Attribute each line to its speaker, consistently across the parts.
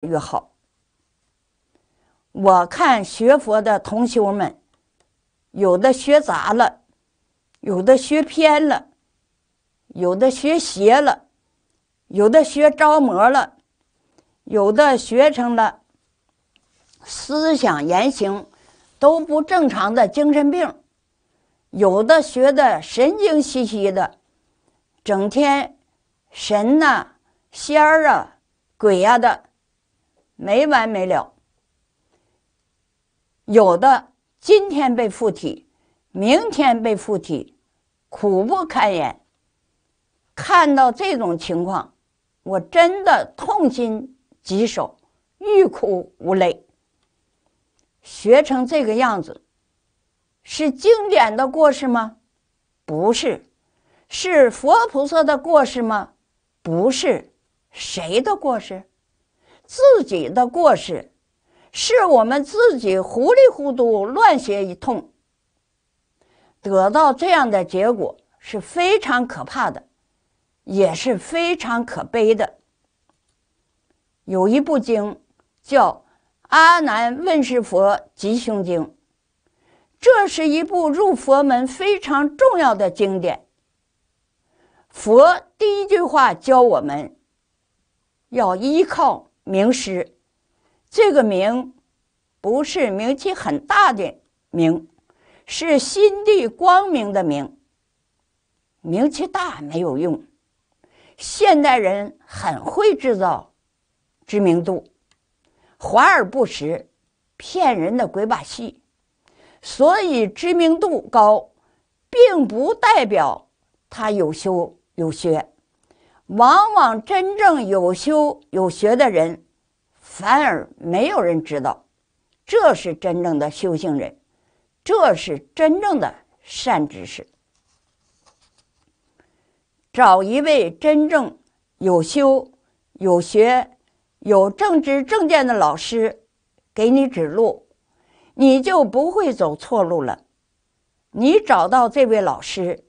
Speaker 1: 越好。我看学佛的同修们，有的学杂了，有的学偏了，有的学邪了，有的学着魔了，有的学成了思想言行都不正常的精神病，有的学的神经兮兮的，整天神呐、仙儿啊、鬼呀的。没完没了，有的今天被附体，明天被附体，苦不堪言。看到这种情况，我真的痛心疾首，欲哭无泪。学成这个样子，是经典的过失吗？不是。是佛菩萨的过失吗？不是。谁的过失？自己的过失，是我们自己糊里糊涂乱写一通，得到这样的结果是非常可怕的，也是非常可悲的。有一部经叫《阿难问世佛吉凶经》，这是一部入佛门非常重要的经典。佛第一句话教我们，要依靠。名师，这个名不是名气很大的名，是心地光明的名。名气大没有用，现代人很会制造知名度，华而不实，骗人的鬼把戏。所以知名度高，并不代表他有修有学。往往真正有修有学的人，反而没有人知道，这是真正的修行人，这是真正的善知识。找一位真正有修有学有正知正见的老师，给你指路，你就不会走错路了。你找到这位老师，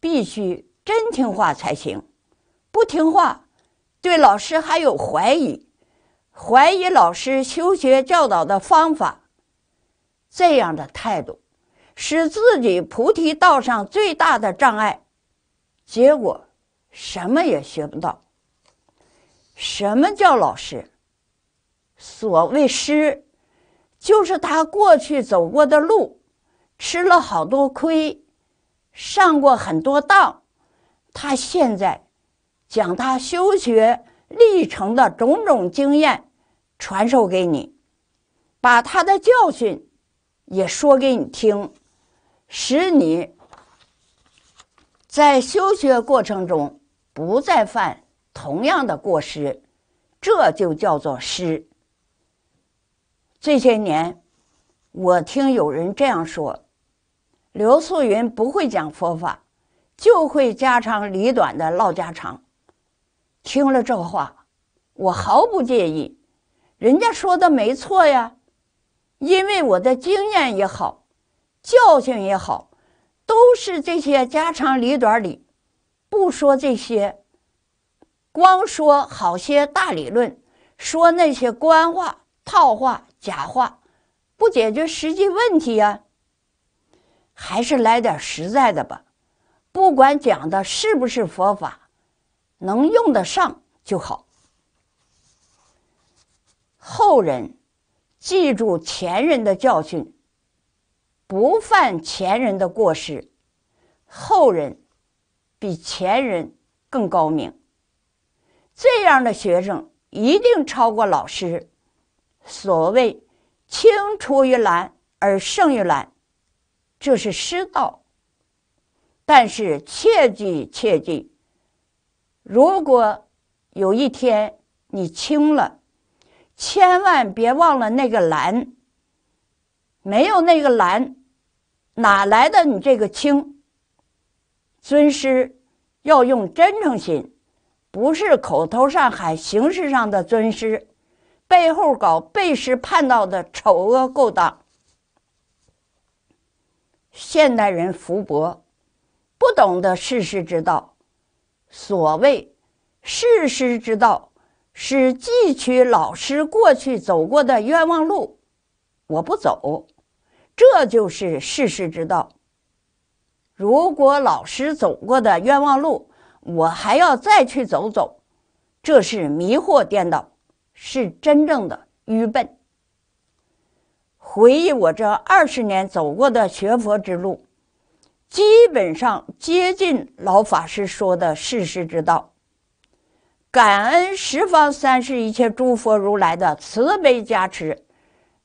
Speaker 1: 必须真听话才行。不听话，对老师还有怀疑，怀疑老师修学教导的方法，这样的态度，是自己菩提道上最大的障碍。结果，什么也学不到。什么叫老师？所谓师，就是他过去走过的路，吃了好多亏，上过很多当，他现在。将他修学历程的种种经验传授给你，把他的教训也说给你听，使你在修学过程中不再犯同样的过失，这就叫做师。这些年，我听有人这样说：刘素云不会讲佛法，就会家长里短的唠家常。听了这话，我毫不介意，人家说的没错呀，因为我的经验也好，教训也好，都是这些家长里短里，不说这些，光说好些大理论，说那些官话、套话、假话，不解决实际问题呀。还是来点实在的吧，不管讲的是不是佛法。能用得上就好。后人记住前人的教训，不犯前人的过失，后人比前人更高明。这样的学生一定超过老师。所谓“青出于蓝而胜于蓝”，这是师道。但是，切记，切记。如果有一天你清了，千万别忘了那个蓝。没有那个蓝，哪来的你这个清？尊师要用真诚心，不是口头上海、形式上的尊师，背后搞背时叛道的丑恶勾当。现代人福薄，不懂得世事之道。所谓世师之道，是汲取老师过去走过的冤枉路，我不走，这就是世师之道。如果老师走过的冤枉路，我还要再去走走，这是迷惑颠倒，是真正的愚笨。回忆我这二十年走过的学佛之路。基本上接近老法师说的事实之道。感恩十方三世一切诸佛如来的慈悲加持，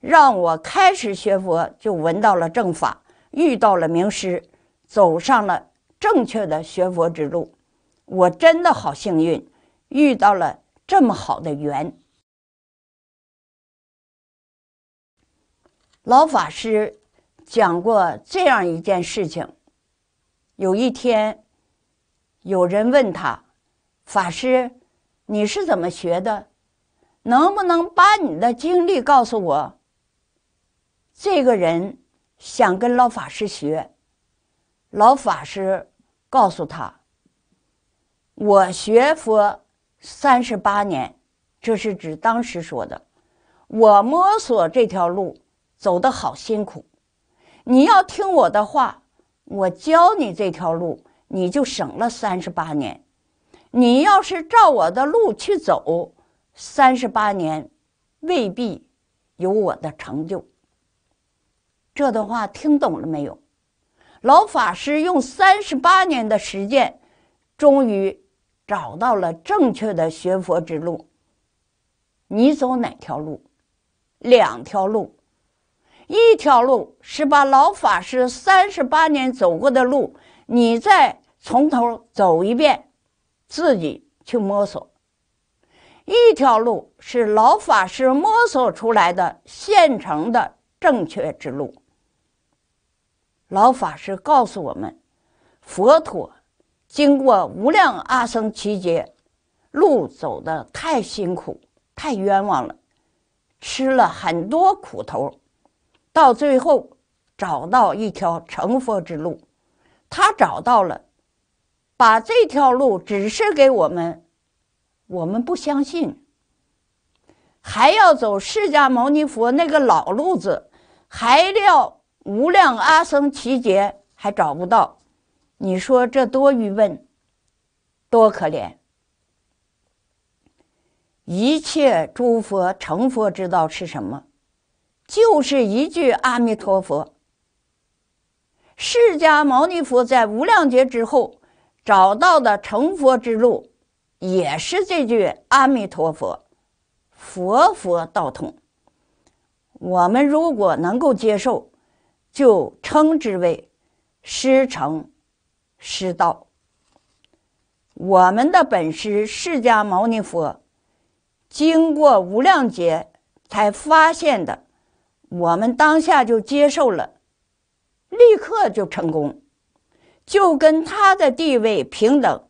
Speaker 1: 让我开始学佛就闻到了正法，遇到了名师，走上了正确的学佛之路。我真的好幸运，遇到了这么好的缘。老法师讲过这样一件事情。有一天，有人问他：“法师，你是怎么学的？能不能把你的经历告诉我？”这个人想跟老法师学，老法师告诉他：“我学佛三十八年，这是指当时说的。我摸索这条路走得好辛苦，你要听我的话。”我教你这条路，你就省了三十八年。你要是照我的路去走，三十八年未必有我的成就。这段话听懂了没有？老法师用三十八年的实践，终于找到了正确的学佛之路。你走哪条路？两条路。一条路是把老法师三十八年走过的路，你再从头走一遍，自己去摸索；一条路是老法师摸索出来的现成的正确之路。老法师告诉我们，佛陀经过无量阿僧祇劫，路走的太辛苦，太冤枉了，吃了很多苦头。到最后，找到一条成佛之路，他找到了，把这条路指示给我们，我们不相信，还要走释迦牟尼佛那个老路子，还要无量阿僧祇劫还找不到，你说这多愚笨，多可怜！一切诸佛成佛之道是什么？就是一句“阿弥陀佛”。释迦牟尼佛在无量劫之后找到的成佛之路，也是这句“阿弥陀佛”。佛佛道通，我们如果能够接受，就称之为师承师道。我们的本师释迦牟尼佛，经过无量劫才发现的。我们当下就接受了，立刻就成功，就跟他的地位平等，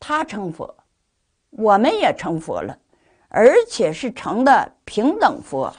Speaker 1: 他成佛，我们也成佛了，而且是成的平等佛。